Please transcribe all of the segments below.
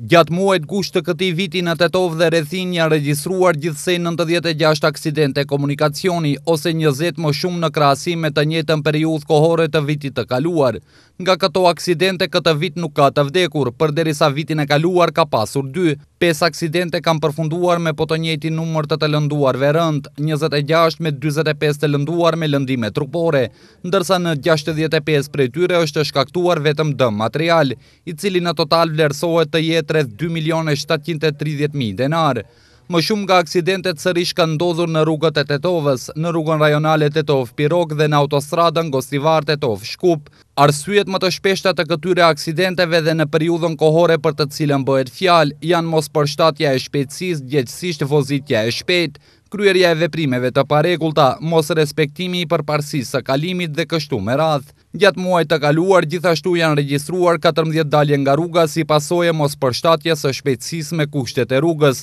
Gjatë muajt gusht të këti vitin e tovë dhe rethin janë regjistruar gjithsej 96 aksidente komunikacioni ose 20 më shumë në krasime të njëtën periudh kohore të vitit të kaluar. Nga këto aksidente këtë vit nuk ka të vdekur, për derisa vitin e kaluar ka pasur 2. 5 aksidente kam përfunduar me po të njëti numër të të lënduar verënd, 26 me 25 të lënduar me lëndime trupore, ndërsa në 65 për e tyre është shkaktuar vetëm dëm material, i cili në total vlerësohet të jetre 2.730.000 denar. Më shumë nga aksidentet sërish ka ndodhur në rrugët e Tetovës, në rrugën rajonale Tetovë-Pirok dhe në autostradën Gostivar-Tetovë-Shkup. Arsyet më të shpeshta të këtyre aksidenteve dhe në periudhën kohore për të cilën bëhet fjalë janë mos përshtatja e shpejtsis, gjithësisht vozitja e shpejt, kryerja e veprimeve të paregullta, mos respektimi i përparsis së kalimit dhe kështu me radhë. Gjatë muaj të kaluar, gjithashtu janë regjistruar 14 dalje nga rruga si pasoje mos përshtatja së shpejtsis me kushtet e rrugës,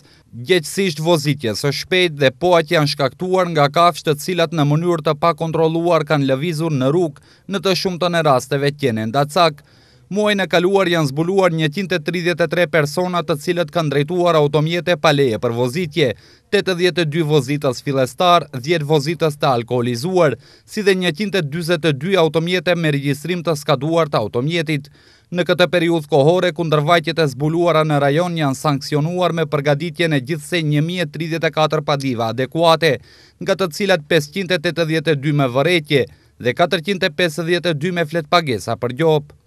gjithësisht vozitje së shpejt dhe poat janë shkaktuar nga kafshtë të cilat në mënyrë të pa kontroluar kanë lëvizur në rrug, në të shumë të në ras rasteve tjene cak. Muaj në kaluar janë zbuluar 133 personat të cilët kanë drejtuar automjete paleje për vozitje, 82 vozitës filestar, 10 vozitës të alkoholizuar, si dhe 122 automjete me registrim të skaduar të automjetit. Në këtë periud kohore, kundërvajtjet e zbuluara në rajon janë sankcionuar me përgaditje në gjithse 1034 padiva adekuate, nga të cilat 582 me vëretje, dhe 452 me flet pagesa për gjopë.